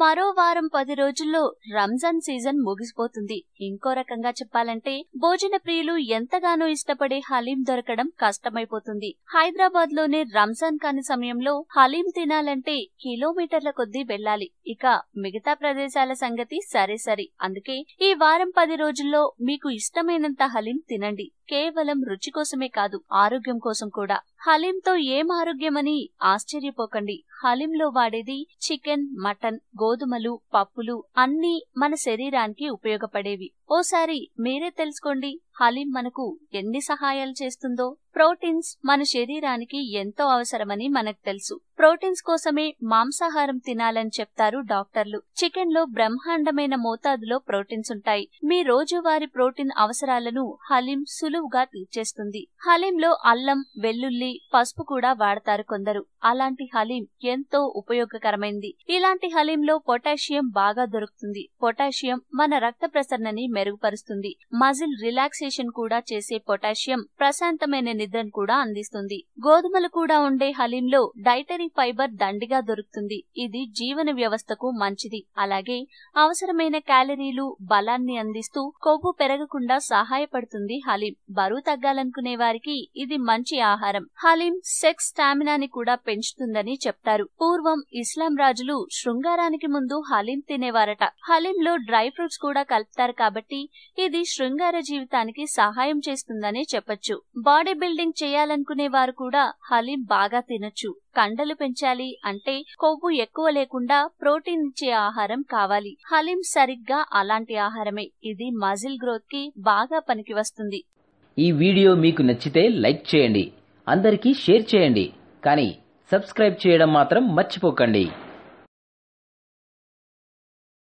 మరో వారం పది రోజుల్లో రంజాన్ సీజన్ ముగిసిపోతుంది ఇంకో రకంగా చెప్పాలంటే భోజన ప్రియులు ఎంతగానో ఇష్టపడే హలీం దొరకడం కష్టమైపోతుంది హైదరాబాద్ లోనే రంజాన్ కాని సమయంలో హలీం తినాలంటే కిలోమీటర్ల కొద్దీ వెళ్లాలి ఇక మిగతా ప్రదేశాల సంగతి సరే సరి అందుకే ఈ వారం పది రోజుల్లో మీకు ఇష్టమైనంత హలీం తినండి కేవలం రుచి కోసమే కాదు ఆరోగ్యం కోసం కూడా తో ఏం ఆరోగ్యమని ఆశ్చర్యపోకండి హలీంలో వాడేది చికెన్ మటన్ గోధుమలు పప్పులు అన్నీ మన శరీరానికి ఉపయోగపడేవి ఓసారి మీరే తెలుసుకోండి హలీం మనకు ఎన్ని సహాయాలు చేస్తుందో ప్రోటీన్స్ మన శరీరానికి ఎంతో అవసరమని మనకు తెలుసు ప్రోటీన్స్ కోసమే మాంసాహారం తినాలని చెప్తారు డాక్టర్లు చికెన్ లో బ్రహ్మాండమైన మోతాదులో ప్రోటీన్స్ ఉంటాయి మీ రోజువారీ ప్రోటీన్ అవసరాలను హలీం సులువుగా తీర్చేస్తుంది హలీంలో అల్లం వెల్లుల్లి పసుపు కూడా వాడతారు కొందరు అలాంటి హలీం ఎంతో ఉపయోగకరమైంది ఇలాంటి హలీంలో పొటాషియం బాగా దొరుకుతుంది పొటాషియం మన రక్త ప్రసరణని మెరుగుపరుస్తుంది మజిల్ రిలాక్స్ రిలాక్సేషన్ కూడా చేసే పొటాషియం ప్రశాంతమైన నిద్రను కూడా అందిస్తుంది గోధుమలు కూడా ఉండే హలీంలో డైటరీ ఫైబర్ దండిగా దొరుకుతుంది ఇది జీవన వ్యవస్థకు మంచిది అలాగే అవసరమైన క్యాలరీలు బలాన్ని అందిస్తూ కొవ్వు పెరగకుండా సహాయపడుతుంది హలీం బరువు తగ్గాలనుకునే వారికి ఇది మంచి ఆహారం హలీం సెక్స్ స్టామినాని కూడా పెంచుతుందని చెప్తారు పూర్వం ఇస్లాం రాజులు శృంగారానికి ముందు హలీం తినేవారట హలీంలో డ్రై ఫ్రూట్స్ కూడా కలుపుతారు కాబట్టి ఇది శృంగార జీవితానికి చేయడానికి సహాయం చేస్తుందనే చెప్పొచ్చు బాడీ బిల్డింగ్ చేయాలనుకునే వారు కూడా హలీం బాగా తినొచ్చు కండలు పెంచాలి అంటే కొవ్వు ఎక్కువ లేకుండా ప్రోటీన్ ఇచ్చే ఆహారం కావాలి హలీం సరిగ్గా అలాంటి ఆహారమే ఇది మజిల్ గ్రోత్ కి బాగా పనికి వస్తుంది ఈ వీడియో మీకు నచ్చితే లైక్ చేయండి అందరికీ షేర్ చేయండి కానీ సబ్స్క్రైబ్ చేయడం మాత్రం మర్చిపోకండి